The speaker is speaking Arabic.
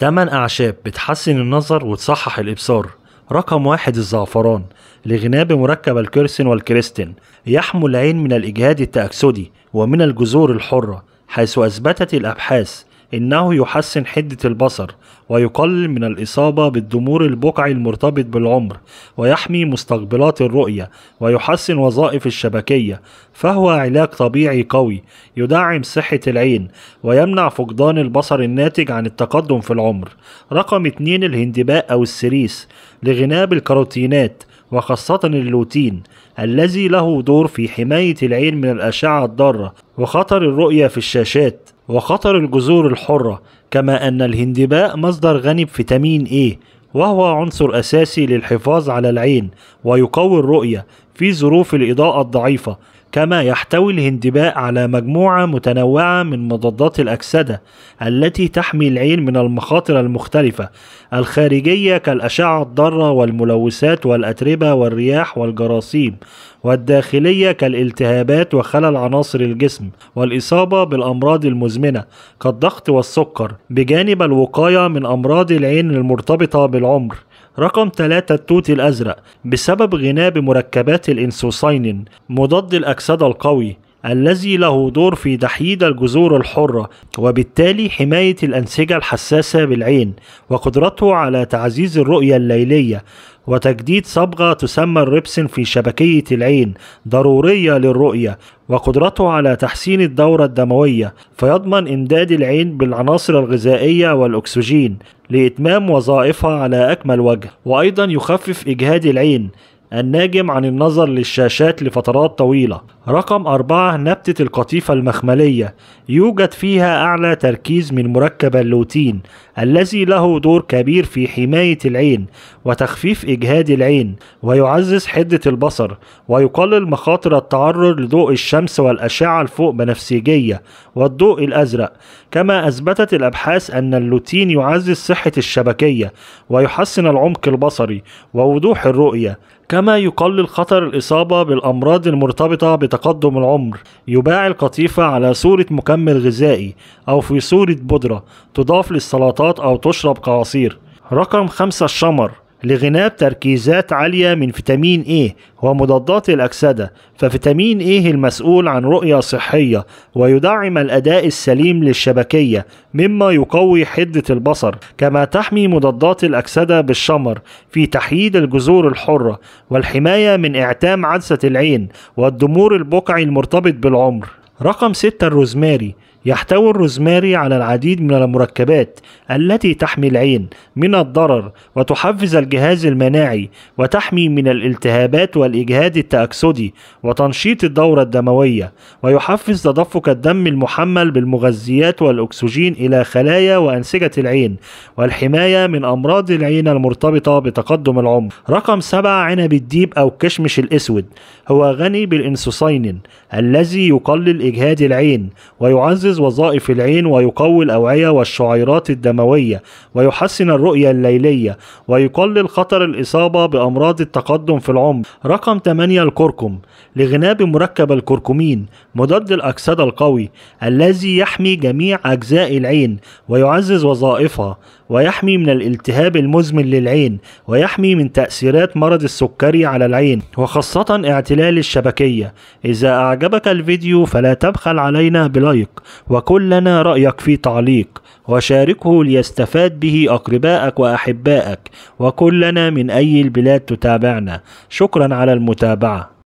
8 أعشاب بتحسن النظر وتصحح الإبصار رقم واحد الزعفران لغناه بمركب الكرسن والكريستين يحمي العين من الإجهاد التأكسدي ومن الجذور الحرة حيث أثبتت الأبحاث إنه يحسن حدة البصر ويقلل من الإصابة بالضمور البقعي المرتبط بالعمر ويحمي مستقبلات الرؤية ويحسن وظائف الشبكية فهو علاج طبيعي قوي يدعم صحة العين ويمنع فقدان البصر الناتج عن التقدم في العمر رقم 2 الهندباء أو السريس لغناء الكاروتينات وخاصة اللوتين الذي له دور في حماية العين من الأشعة الضارة وخطر الرؤية في الشاشات وخطر الجذور الحرة كما أن الهندباء مصدر غني بفيتامين A وهو عنصر أساسي للحفاظ على العين ويقوي الرؤية في ظروف الإضاءة الضعيفة كما يحتوي الهندباء على مجموعة متنوعة من مضادات الأكسدة التي تحمي العين من المخاطر المختلفة الخارجية كالأشعة الضارة والملوثات والأتربة والرياح والجراثيم والداخلية كالالتهابات وخلل عناصر الجسم والإصابة بالأمراض المزمنة كالضغط والسكر بجانب الوقاية من أمراض العين المرتبطة بالعمر رقم 3 التوت الأزرق بسبب غناه بمركبات الإنسوساينين مضاد الأكسدة القوي الذي له دور في تحييد الجذور الحرة وبالتالي حماية الأنسجة الحساسة بالعين وقدرته على تعزيز الرؤية الليلية وتجديد صبغة تسمى الريبسن في شبكية العين ضرورية للرؤية وقدرته على تحسين الدورة الدموية فيضمن إمداد العين بالعناصر الغذائية والأكسجين لإتمام وظائفها على أكمل وجه وأيضا يخفف إجهاد العين الناجم عن النظر للشاشات لفترات طويلة رقم أربعة نبتة القطيفة المخملية يوجد فيها أعلى تركيز من مركب اللوتين الذي له دور كبير في حماية العين وتخفيف إجهاد العين ويعزز حدة البصر ويقلل مخاطر التعرض لضوء الشمس والأشعة الفوق بنفسجية والضوء الأزرق كما أثبتت الأبحاث أن اللوتين يعزز صحة الشبكية ويحسن العمق البصري ووضوح الرؤية كما يقلل خطر الإصابة بالأمراض المرتبطة بتقدم العمر يباع القطيفة على صورة مكمل غذائي أو في صورة بودرة تضاف للسلطات أو تشرب كعصير رقم خمسة الشمر لغناب تركيزات عالية من فيتامين A ومضادات الأكسدة ففيتامين A المسؤول عن رؤية صحية ويدعم الأداء السليم للشبكية مما يقوي حدة البصر كما تحمي مضادات الأكسدة بالشمر في تحييد الجذور الحرة والحماية من إعتام عدسة العين والدمور البقعي المرتبط بالعمر رقم 6 الروزماري يحتوي الروزماري على العديد من المركبات التي تحمي العين من الضرر وتحفز الجهاز المناعي وتحمي من الالتهابات والإجهاد التأكسدي وتنشيط الدورة الدموية ويحفز تدفق الدم المحمل بالمغذيات والأكسجين إلى خلايا وأنسجة العين والحماية من أمراض العين المرتبطة بتقدم العمر رقم 7 عنب الديب أو كشمش الأسود هو غني بالإنسوساينين الذي يقلل إجهاد العين ويعزز يعزز وظائف العين ويقوي الأوعية والشعيرات الدموية ويحسن الرؤية الليلية ويقلل خطر الإصابة بأمراض التقدم في العمر رقم 8 الكركم لغناب مركب الكركمين مضاد الأكسدة القوي الذي يحمي جميع أجزاء العين ويعزز وظائفها ويحمي من الالتهاب المزمن للعين ويحمي من تأثيرات مرض السكري على العين وخاصة اعتلال الشبكية إذا أعجبك الفيديو فلا تبخل علينا بلايك وكن لنا رأيك في تعليق وشاركه ليستفاد به أقربائك وأحبائك وكن لنا من أي البلاد تتابعنا شكرا على المتابعة